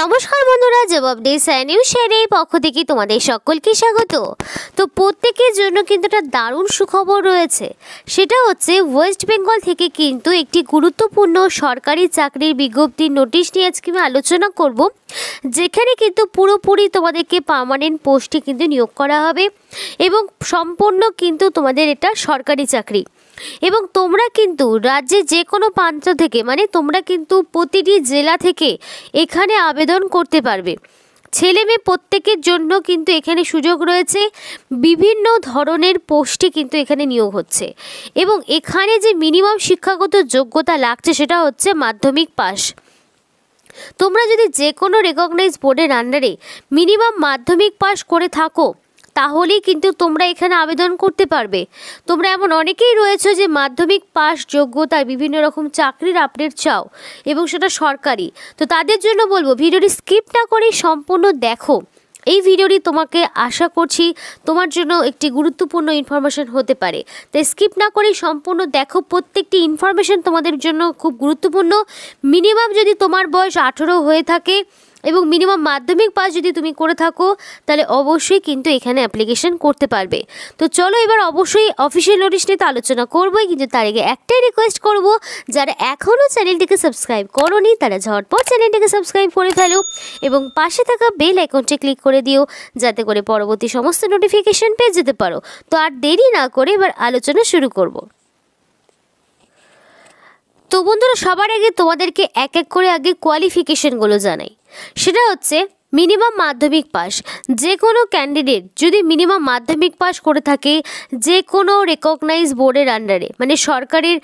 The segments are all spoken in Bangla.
নমস্কার বন্ধুরা জবাব ডে নিউজ শেয়ারের পক্ষ থেকে তোমাদের সকলকে স্বাগত তো প্রত্যেকের জন্য কিন্তু একটা দারুণ সুখবর রয়েছে সেটা হচ্ছে ওয়েস্ট বেঙ্গল থেকে কিন্তু একটি গুরুত্বপূর্ণ সরকারি চাকরির বিজ্ঞপ্তি নোটিশ নিয়ে আজকে আমি আলোচনা করব যেখানে কিন্তু পুরোপুরি তোমাদেরকে পার্মানেন্ট পোস্টে কিন্তু নিয়োগ করা হবে এবং সম্পূর্ণ কিন্তু তোমাদের এটা সরকারি চাকরি এবং তোমরা কিন্তু রাজ্যে যে কোনো প্রান্ত থেকে মানে তোমরা কিন্তু প্রতিটি জেলা থেকে এখানে আবেদন আবেদন করতে পারবে ছেলে মেয়ে প্রত্যেকের জন্য কিন্তু এখানে সুযোগ রয়েছে বিভিন্ন ধরনের পোস্টে কিন্তু এখানে নিয়োগ হচ্ছে এবং এখানে যে মিনিমাম শিক্ষাগত যোগ্যতা লাগছে সেটা হচ্ছে মাধ্যমিক পাশ তোমরা যদি যে কোনো রেকগনাইজ বোর্ডের আন্ডারে মিনিমাম মাধ্যমিক পাশ করে থাকো তাহলেই কিন্তু তোমরা এখানে আবেদন করতে পারবে তোমরা এমন অনেকেই রয়েছে যে মাধ্যমিক পাস যোগ্যতায় বিভিন্ন রকম চাকরির আপডেট চাও এবং সেটা সরকারি তো তাদের জন্য বলবো ভিডিওটি স্কিপ না করে সম্পূর্ণ দেখো এই ভিডিওটি তোমাকে আশা করছি তোমার জন্য একটি গুরুত্বপূর্ণ ইনফরমেশন হতে পারে তাই স্কিপ না করে সম্পূর্ণ দেখো প্রত্যেকটি ইনফরমেশন তোমাদের জন্য খুব গুরুত্বপূর্ণ মিনিমাম যদি তোমার বয়স আঠেরো হয়ে থাকে এবং মিনিমাম মাধ্যমিক পাস যদি তুমি করে থাকো তাহলে অবশ্যই কিন্তু এখানে অ্যাপ্লিকেশন করতে পারবে তো চলো এবার অবশ্যই অফিসিয়াল নোটিশ নিয়ে তো আলোচনা করবোই কিন্তু তার আগে একটাই রিকোয়েস্ট করব যারা এখনও চ্যানেলটিকে সাবস্ক্রাইব নি তারা ঝটপট চ্যানেলটিকে সাবস্ক্রাইব করে ফেলো এবং পাশে থাকা বেল আইকনটি ক্লিক করে দিও যাতে করে পরবর্তী সমস্ত নোটিফিকেশান পেয়ে যেতে পারো তো আর দেরি না করে এবার আলোচনা শুরু করব তো বন্ধুরা সবার আগে তোমাদেরকে এক এক করে আগে কোয়ালিফিকেশানগুলো জানাই সেটা হচ্ছে মিনিমাম মাধ্যমিক পাস যে কোনো ক্যান্ডিডেট যদি মিনিমাম মাধ্যমিক পাস করে থাকে যে কোনো রেকগনাইজ বোর্ডের আন্ডারে মানে সরকারের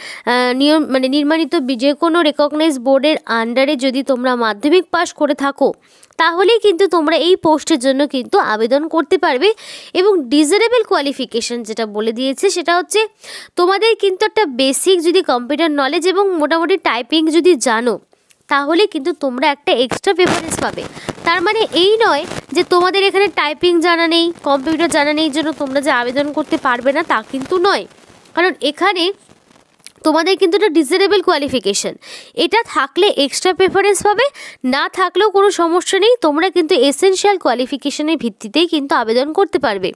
নিয়ম মানে নির্মাণিত যে কোনো রেকগনাইজ বোর্ডের আন্ডারে যদি তোমরা মাধ্যমিক পাস করে থাকো তাহলেই কিন্তু তোমরা এই পোস্টের জন্য কিন্তু আবেদন করতে পারবে এবং ডিজারেবল কোয়ালিফিকেশান যেটা বলে দিয়েছে সেটা হচ্ছে তোমাদের কিন্তু একটা বেসিক যদি কম্পিউটার নলেজ এবং মোটামুটি টাইপিং যদি জানো তাহলে কিন্তু তোমরা একটা এক্সট্রা প্রেফারেন্স পাবে তার মানে এই নয় যে তোমাদের এখানে টাইপিং জানা নেই কম্পিউটার জানা নেই জন্য তোমরা যে আবেদন করতে পারবে না তা কিন্তু নয় কারণ এখানে তোমাদের কিন্তু এটা ডিজারেবল কোয়ালিফিকেশান এটা থাকলে এক্সট্রা প্রেফারেন্স পাবে না থাকলেও কোনো সমস্যা নেই তোমরা কিন্তু এসেনশিয়াল কোয়ালিফিকেশানের ভিত্তিতেই কিন্তু আবেদন করতে পারবে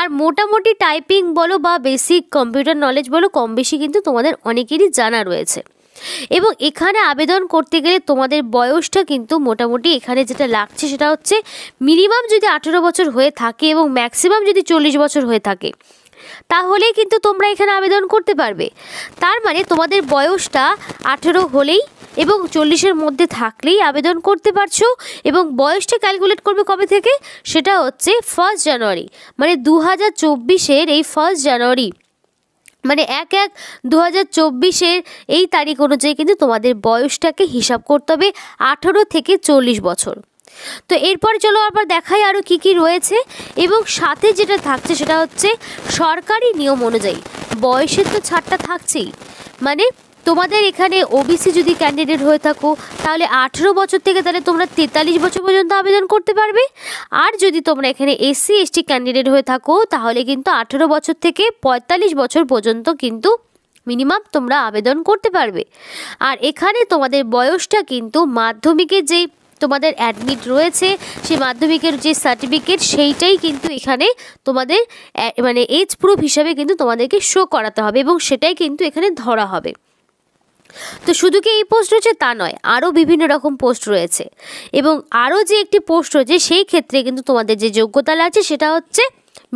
আর মোটামুটি টাইপিং বলো বা বেসিক কম্পিউটার নলেজ বলো কম বেশি কিন্তু তোমাদের অনেকেরই জানা রয়েছে এবং এখানে আবেদন করতে গেলে তোমাদের বয়সটা কিন্তু মোটামুটি এখানে যেটা লাগছে সেটা হচ্ছে মিনিমাম যদি আঠেরো বছর হয়ে থাকে এবং ম্যাক্সিমাম যদি চল্লিশ বছর হয়ে থাকে তাহলে কিন্তু তোমরা এখানে আবেদন করতে পারবে তার মানে তোমাদের বয়সটা আঠেরো হলেই এবং চল্লিশের মধ্যে থাকলেই আবেদন করতে পারছো এবং বয়সটা ক্যালকুলেট করবে কবে থেকে সেটা হচ্ছে ফার্স্ট জানুয়ারি মানে দু হাজার এই ফার্স্ট জানুয়ারি মানে এক এক দু হাজার চব্বিশের এই তারিখ অনুযায়ী কিন্তু তোমাদের বয়সটাকে হিসাব করতে হবে আঠেরো থেকে চল্লিশ বছর তো এরপরে চলো আবার দেখাই আরও কি কি রয়েছে এবং সাথে যেটা থাকছে সেটা হচ্ছে সরকারি নিয়ম অনুযায়ী বয়সের তো ছাড়টা থাকছেই মানে তোমাদের এখানে ওবিসি যদি ক্যান্ডিডেট হয়ে থাকো তাহলে আঠেরো বছর থেকে তাহলে তোমরা তেতাল্লিশ বছর পর্যন্ত আবেদন করতে পারবে আর যদি তোমরা এখানে এসসি এসটি ক্যান্ডিডেট হয়ে থাকো তাহলে কিন্তু আঠেরো বছর থেকে পঁয়তাল্লিশ বছর পর্যন্ত কিন্তু মিনিমাম তোমরা আবেদন করতে পারবে আর এখানে তোমাদের বয়সটা কিন্তু মাধ্যমিকের যেই তোমাদের অ্যাডমিট রয়েছে সেই মাধ্যমিকের যে সার্টিফিকেট সেইটাই কিন্তু এখানে তোমাদের মানে এজ প্রুফ হিসাবে কিন্তু তোমাদেরকে শো করাতে হবে এবং সেটাই কিন্তু এখানে ধরা হবে তো শুধু কি এই পোস্ট রয়েছে তা নয় আরও বিভিন্ন রকম পোস্ট রয়েছে এবং আরও যে একটি পোস্ট রয়েছে সেই ক্ষেত্রে কিন্তু তোমাদের যে যোগ্যতা আছে সেটা হচ্ছে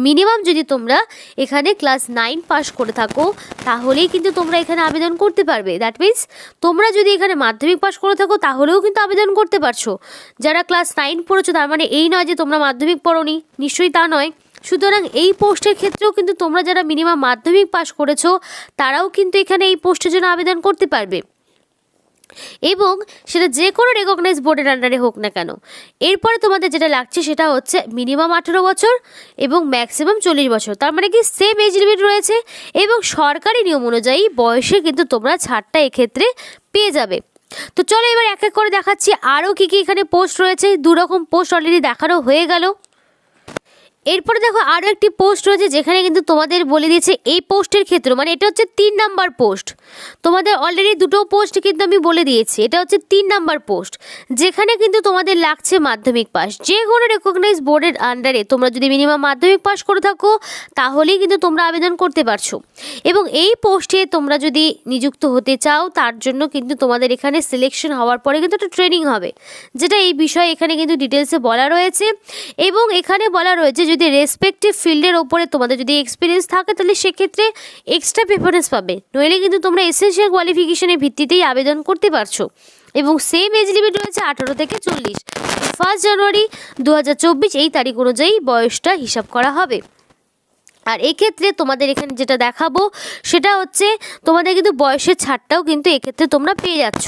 মিনিমাম যদি তোমরা এখানে ক্লাস নাইন পাস করে থাকো তাহলেই কিন্তু তোমরা এখানে আবেদন করতে পারবে দ্যাট মিন্স তোমরা যদি এখানে মাধ্যমিক পাস করে থাকো তাহলেও কিন্তু আবেদন করতে পারছো যারা ক্লাস নাইন পড়েছো তার মানে এই নয় যে তোমরা মাধ্যমিক পড়োনি নিশ্চয়ই তা নয় সুতরাং এই পোস্টের ক্ষেত্রেও কিন্তু তোমরা যারা মিনিমাম মাধ্যমিক পাশ করেছো তারাও কিন্তু এখানে এই পোস্টের জন্য আবেদন করতে পারবে এবং সেটা যে কোনো রেকগনাইজ বোর্ডের আন্ডারে হোক না কেন এরপরে তোমাদের যেটা লাগছে সেটা হচ্ছে মিনিমাম আঠেরো বছর এবং ম্যাক্সিমাম চল্লিশ বছর তার মানে কি সেম এজ লিমিট রয়েছে এবং সরকারি নিয়ম অনুযায়ী বয়সে কিন্তু তোমরা ছাড়টা এক্ষেত্রে পেয়ে যাবে তো চলো এবার এক এক করে দেখাচ্ছি আরও কী কী এখানে পোস্ট রয়েছে দু রকম পোস্ট অলরেডি দেখানো হয়ে গেল এরপরে দেখো আরও একটি পোস্ট রয়েছে যেখানে কিন্তু তোমাদের বলে দিয়েছে এই পোস্টের ক্ষেত্র মানে এটা হচ্ছে তিন নাম্বার পোস্ট তোমাদের অলরেডি দুটো পোস্ট কিন্তু আমি বলে দিয়েছি এটা হচ্ছে তিন নাম্বার পোস্ট যেখানে কিন্তু তোমাদের লাগছে মাধ্যমিক পাস যে কোনো রেকগনাইজ বোর্ডের আন্ডারে তোমরা যদি মিনিমাম মাধ্যমিক পাস করে থাকো তাহলেই কিন্তু তোমরা আবেদন করতে পারছো এবং এই পোস্টে তোমরা যদি নিযুক্ত হতে চাও তার জন্য কিন্তু তোমাদের এখানে সিলেকশন হওয়ার পরে কিন্তু একটা ট্রেনিং হবে যেটা এই বিষয়ে এখানে কিন্তু ডিটেলসে বলা রয়েছে এবং এখানে বলা রয়েছে যদি রেসপেক্টিভ ফিল্ডের ওপরে তোমাদের যদি এক্সপিরিয়েন্স থাকে তাহলে সেক্ষেত্রে এক্সট্রা প্রেফারেন্স পাবে নইলে কিন্তু তোমরা এসেন্সিয়াল কোয়ালিফিকেশনের ভিত্তিতেই আবেদন করতে পারছো এবং সেম এজ লিমিট রয়েছে আঠারো থেকে চল্লিশ ফার্স্ট জানুয়ারি দু এই তারিখ অনুযায়ী বয়সটা হিসাব করা হবে আর এক্ষেত্রে তোমাদের এখানে যেটা দেখাবো সেটা হচ্ছে তোমাদের কিন্তু বয়সের ছাড়টাও কিন্তু এক্ষেত্রে তোমরা পেয়ে যাচ্ছ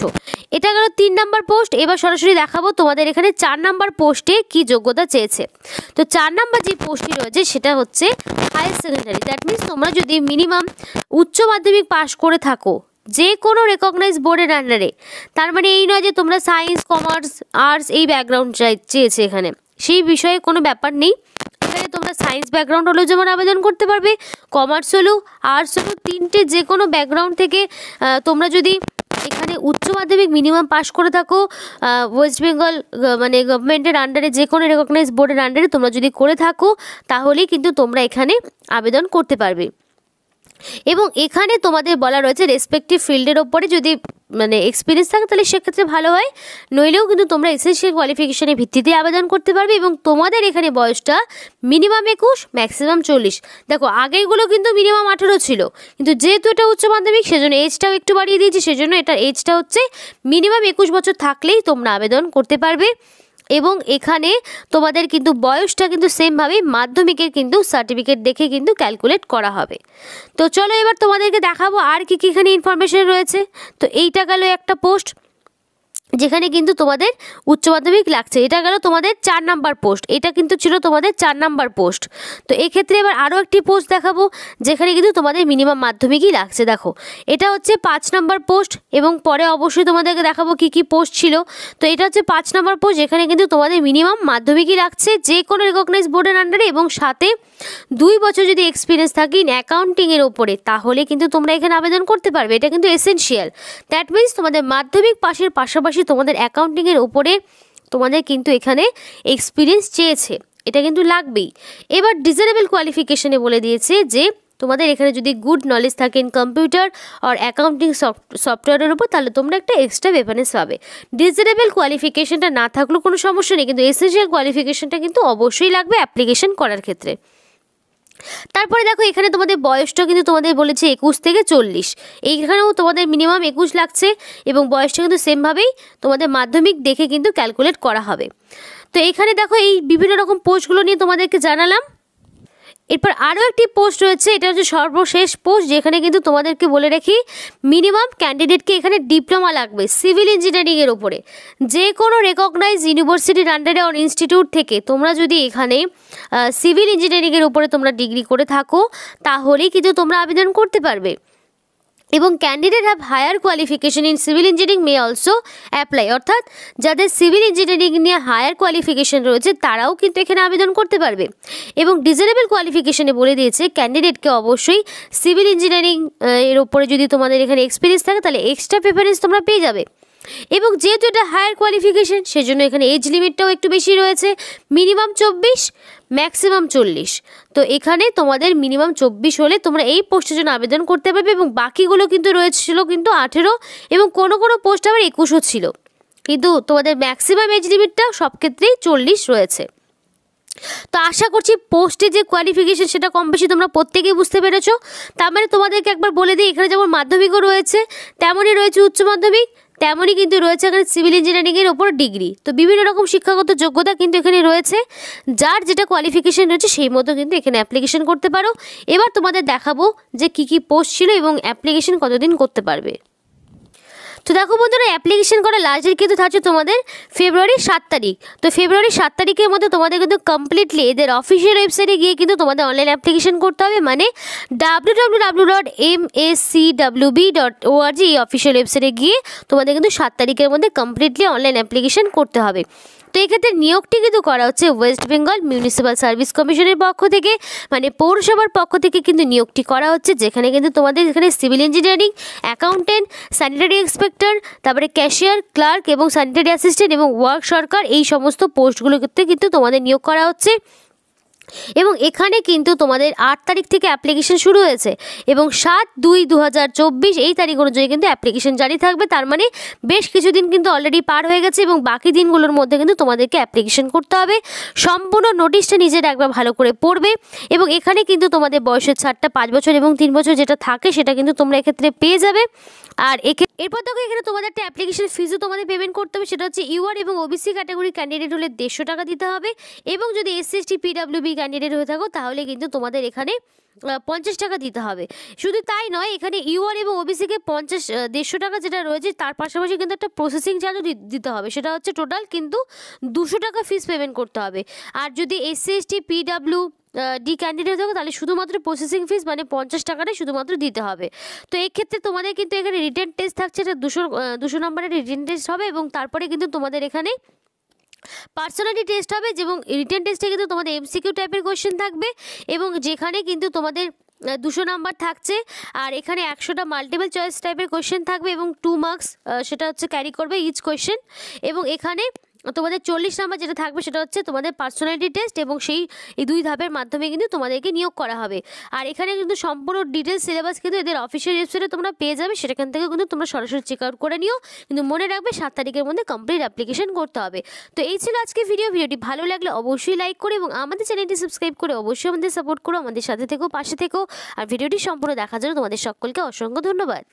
এটা গেল তিন নাম্বার পোস্ট এবার সরাসরি দেখাবো তোমাদের এখানে চার নাম্বার পোস্টে কি যোগ্যতা চেয়েছে তো চার নাম্বার যে পোস্টটি রয়েছে সেটা হচ্ছে হায়ার সেকেন্ডারি দ্যাট মিনস তোমরা যদি মিনিমাম উচ্চ মাধ্যমিক পাশ করে থাকো যে কোনো রেকগনাইজ বোর্ডের আন্ডারে তার মানে এই নয় যে তোমরা সায়েন্স কমার্স আর্টস এই ব্যাকগ্রাউন্ড চাই চেয়েছে এখানে সেই বিষয়ে কোনো ব্যাপার নেই সায়েন্স ব্যাকগ্রাউন্ড হলেও যেমন আবেদন করতে পারবে কমার্স হলেও আর্টস হলেও তিনটে যে কোনো ব্যাকগ্রাউন্ড থেকে তোমরা যদি এখানে উচ্চ মাধ্যমিক মিনিমাম পাস করে থাকো ওয়েস্ট বেঙ্গল মানে গভর্নমেন্টের আন্ডারে যে কোনো রেকগনাইজ বোর্ডের আন্ডারে তোমরা যদি করে থাকো তাহলেই কিন্তু তোমরা এখানে আবেদন করতে পারবে এবং এখানে তোমাদের বলা রয়েছে রেসপেক্টিভ ফিল্ডের ওপরে যদি মানে এক্সপিরিয়েন্স থাকে তাহলে সেক্ষেত্রে ভালো হয় নইলেও কিন্তু তোমরা এসএসসি কোয়ালিফিকেশনের ভিত্তিতে আবেদন করতে পারবে এবং তোমাদের এখানে বয়সটা মিনিমাম একুশ ম্যাক্সিমাম চল্লিশ দেখো আগেগুলো কিন্তু মিনিমাম আঠেরো ছিল কিন্তু যেহেতু এটা উচ্চ মাধ্যমিক সেজন্য এজটাও একটু বাড়িয়ে দিয়েছি সেজন্য এটার এজটা হচ্ছে মিনিমাম একুশ বছর থাকলেই তোমরা আবেদন করতে পারবে এবং এখানে তোমাদের কিন্তু বয়সটা কিন্তু সেমভাবেই মাধ্যমিকের কিন্তু সার্টিফিকেট দেখে কিন্তু ক্যালকুলেট করা হবে তো চলো এবার তোমাদেরকে দেখাবো আর কী কী এখানে ইনফরমেশন রয়েছে তো এইটা গেল একটা পোস্ট যেখানে কিন্তু তোমাদের উচ্চ মাধ্যমিক লাগছে এটা গেল তোমাদের চার নাম্বার পোস্ট এটা কিন্তু ছিল তোমাদের চার নাম্বার পোস্ট তো এক্ষেত্রে এবার আরও একটি পোস্ট দেখাবো যেখানে কিন্তু তোমাদের মিনিমাম মাধ্যমিকই লাগছে দেখো এটা হচ্ছে পাঁচ নাম্বার পোস্ট এবং পরে অবশ্যই তোমাদেরকে দেখাবো কি কি পোস্ট ছিল তো এটা হচ্ছে পাঁচ নাম্বার পোস্ট যেখানে কিন্তু তোমাদের মিনিমাম মাধ্যমিকই লাগছে যে কোনো রেকগনাইজ বোর্ডের আন্ডারে এবং সাথে দুই বছর যদি এক্সপিরিয়েন্স থাকে ইন অ্যাকাউন্টিংয়ের ওপরে তাহলে কিন্তু তোমরা এখানে আবেদন করতে পারবে এটা কিন্তু এসেনশিয়াল দ্যাট মিন্স তোমাদের মাধ্যমিক পাশের পাশাপাশি তোমাদের অ্যাকাউন্টিংয়ের ওপরে তোমাদের কিন্তু এখানে এক্সপিরিয়েন্স চেয়েছে এটা কিন্তু লাগবেই এবার ডিজারেবল কোয়ালিফিকেশনে বলে দিয়েছে যে তোমাদের এখানে যদি গুড নলেজ থাকে ইন কম্পিউটার আর অ্যাকাউন্টিং সফটওয়্যারের উপর তাহলে তোমরা একটা এক্সট্রা রেফারেন্স পাবে ডিজারেবল কোয়ালিফিকেশনটা না থাকলেও কোনো সমস্যা নেই কিন্তু এসেনশিয়াল কোয়ালিফিকেশনটা কিন্তু অবশ্যই লাগবে অ্যাপ্লিকেশন করার ক্ষেত্রে তারপরে দেখো এখানে তোমাদের বয়সটা কিন্তু তোমাদের বলেছে একুশ থেকে চল্লিশ এইখানেও তোমাদের মিনিমাম একুশ লাগছে এবং বয়সটা কিন্তু সেমভাবেই তোমাদের মাধ্যমিক দেখে কিন্তু ক্যালকুলেট করা হবে তো এখানে দেখো এই বিভিন্ন রকম পোস্টগুলো নিয়ে তোমাদেরকে জানালাম এরপর আরও একটি পোস্ট রয়েছে এটা হচ্ছে সর্বশেষ পোস্ট যেখানে কিন্তু তোমাদেরকে বলে রাখি মিনিমাম ক্যান্ডিডেটকে এখানে ডিপ্লোমা লাগবে সিভিল ইঞ্জিনিয়ারিংয়ের ওপরে যে কোনো রেকগনাইজ ইউনিভার্সিটির আন্ডারে অন ইনস্টিটিউট থেকে তোমরা যদি এখানে সিভিল ইঞ্জিনিয়ারিংয়ের ওপরে তোমরা ডিগ্রি করে থাকো তাহলেই কিন্তু তোমরা আবেদন করতে পারবে এবং candidate have higher qualification in civil engineering may also apply অর্থাৎ যাদের সিভিল ইঞ্জিনিয়ারিং নিয়ে হায়ার কোয়ালিফিকেশান রয়েছে তারাও কিন্তু এখানে আবেদন করতে পারবে এবং ডিজারেবল কোয়ালিফিকেশনে বলে দিয়েছে ক্যান্ডিডেটকে অবশ্যই সিভিল ইঞ্জিনিয়ারিং এর ওপরে যদি তোমাদের এখানে এক্সপিরিয়েন্স থাকে তাহলে এক্সট্রা প্রেফারেন্স তোমরা পেয়ে যাবে এবং যেহেতু এটা হায়ার কোয়ালিফিকেশান সেজন্য এখানে এজ লিমিটটাও একটু বেশি রয়েছে মিনিমাম চব্বিশ ম্যাক্সিমাম চল্লিশ তো এখানে তোমাদের মিনিমাম চব্বিশ হলে তোমরা এই পোস্টের জন্য আবেদন করতে পারবে এবং বাকিগুলো কিন্তু রয়েছিল কিন্তু আঠেরো এবং কোনো কোনো পোস্ট আবার একুশও ছিল কিন্তু তোমাদের ম্যাক্সিমাম এজ লিমিটটা সব ক্ষেত্রেই চল্লিশ রয়েছে তো আশা করছি পোস্টে যে কোয়ালিফিকেশান সেটা কম বেশি তোমরা প্রত্যেকেই বুঝতে পেরেছো তার মানে তোমাদেরকে একবার বলে দিই এখানে যেমন মাধ্যমিকও রয়েছে তেমনই রয়েছে উচ্চ মাধ্যমিক তেমনই কিন্তু রয়েছে এখানে সিভিল ইঞ্জিনিয়ারিংয়ের ওপর ডিগ্রি তো বিভিন্ন রকম শিক্ষাগত যোগ্যতা কিন্তু এখানে রয়েছে যার যেটা কোয়ালিফিকেশান রয়েছে সেই মতো কিন্তু এখানে অ্যাপ্লিকেশন করতে পারো এবার তোমাদের দেখাবো যে কি কি পোস্ট ছিল এবং অ্যাপ্লিকেশন কতদিন করতে পারবে তো দেখো বন্ধুরা অ্যাপ্লিকেশন করার লাস্ট ডেট কিন্তু থাকছে তোমাদের ফেব্রুয়ারি সাত তারিখ তো ফেব্রুয়ারি সাত তারিখের মধ্যে তোমাদের কিন্তু কমপ্লিটলি এদের অফিসিয়াল ওয়েবসাইটে গিয়ে কিন্তু তোমাদের অনলাইন অ্যাপ্লিকেশন করতে হবে মানে W W W dot M S C W B dot O R G এই অফিসিয়াল ওয়েবসাইটে গিয়ে তোমাদের কিন্তু সাত তারিখের মধ্যে কমপ্লিটলি অনলাইন অ্যাপ্লিকেশন করতে হবে তো এক্ষেত্রে নিয়োগটি কিন্তু করা হচ্ছে ওয়েস্ট বেঙ্গল মিউনিসিপ্যাল সার্ভিস কমিশনের পক্ষ থেকে মানে পৌরসভার পক্ষ থেকে কিন্তু নিয়োগটি করা হচ্ছে যেখানে কিন্তু তোমাদের এখানে civil engineering accountant sanitary inspector তারপরে ক্যাশিয়ার ক্লার্ক এবং স্যানিটারি অ্যাসিস্ট্যান্ট এবং ওয়ার্ক সরকার এই সমস্ত পোস্টগুলোতে কিন্তু তোমাদের নিয়োগ করা হচ্ছে এবং এখানে কিন্তু তোমাদের আট তারিখ থেকে অ্যাপ্লিকেশন শুরু হয়েছে এবং সাত দুই দু এই তারিখ অনুযায়ী কিন্তু অ্যাপ্লিকেশন জারি থাকবে তার মানে বেশ কিছুদিন কিন্তু অলরেডি পার হয়ে গেছে এবং বাকি দিনগুলোর মধ্যে কিন্তু তোমাদেরকে অ্যাপ্লিকেশন করতে হবে সম্পূর্ণ নোটিশটা নিজের একবার ভালো করে পড়বে এবং এখানে কিন্তু তোমাদের বয়সের ছাড়টা পাঁচ বছর এবং তিন বছর যেটা থাকে সেটা কিন্তু তোমরা এক্ষেত্রে পেয়ে যাবে আর একে এরপর দেখো এখানে তোমাদের একটা অ্যাপ্লিকেশন ফিজও তোমাদের পেমেন্ট করতে হবে সেটা হচ্ছে ইউআর এবং ওবিসি ক্যাটাগরি ক্যান্ডিডেট হলে দেড়শো টাকা দিতে হবে এবং যদি এসএসটি পিডাব্লিউবি ক্যান্ডিডেট হয়ে থাকো তাহলে কিন্তু তোমাদের এখানে পঞ্চাশ টাকা দিতে হবে শুধু তাই নয় এখানে ইউআর এবং ওবিসিকে পঞ্চাশ দেড়শো টাকা যেটা রয়েছে তার পাশাপাশি কিন্তু একটা প্রসেসিং চার্জও দিতে হবে সেটা হচ্ছে টোটাল কিন্তু দুশো টাকা ফিস পেমেন্ট করতে হবে আর যদি SC ST P W D candidate থাকো তাহলে শুধুমাত্র প্রসেসিং ফিস মানে পঞ্চাশ টাকাটাই শুধুমাত্র দিতে হবে তো এক্ষেত্রে তোমাদের কিন্তু এখানে রিটার্ন টেস্ট থাকছে এটা দুশো দুশো নম্বরের রিটার্ন টেস্ট হবে এবং তারপরে কিন্তু তোমাদের এখানে পার্সোনালিটি টেস্ট হবে এবং রিটার্ন টেস্টে কিন্তু তোমাদের এমসিকিউ টাইপের কোয়েশ্চেন থাকবে এবং যেখানে কিন্তু তোমাদের দুশো নাম্বার থাকছে আর এখানে একশোটা মাল্টিপল চয়েস টাইপের কোয়েশ্চেন থাকবে এবং টু মার্কস সেটা হচ্ছে ক্যারি করবে ইচ কোয়েশ্চেন এবং এখানে তোমাদের চল্লিশ নাম্বার যেটা থাকবে সেটা হচ্ছে তোমাদের পার্সোনালিটি টেস্ট এবং সেই এই দুই ধাপের মাধ্যমে কিন্তু তোমাদেরকে নিয়োগ করা হবে আর এখানে কিন্তু সম্পূর্ণ ডিটেলস সিলেবাস কিন্তু এদের অফিসিয়াল ওয়েবসাইটে তোমরা পেয়ে যাবে সেখান থেকে কিন্তু তোমরা সরাসরি চেক আউট করে নিও কিন্তু মনে রাখবে সাত তারিখের মধ্যে কমপ্লিট অ্যাপ্লিকেশন করতে হবে তো এই ছিল আজকে ভিডিও ভিডিওটি ভালো লাগলে অবশ্যই লাইক করে এবং আমাদের চ্যানেলটি সাবস্ক্রাইব করে অবশ্যই আমাদের সাপোর্ট করো আমাদের সাথে থেকো পাশে থেকো আর ভিডিওটি সম্পূর্ণ দেখার জন্য তোমাদের সকলকে অসংখ্য ধন্যবাদ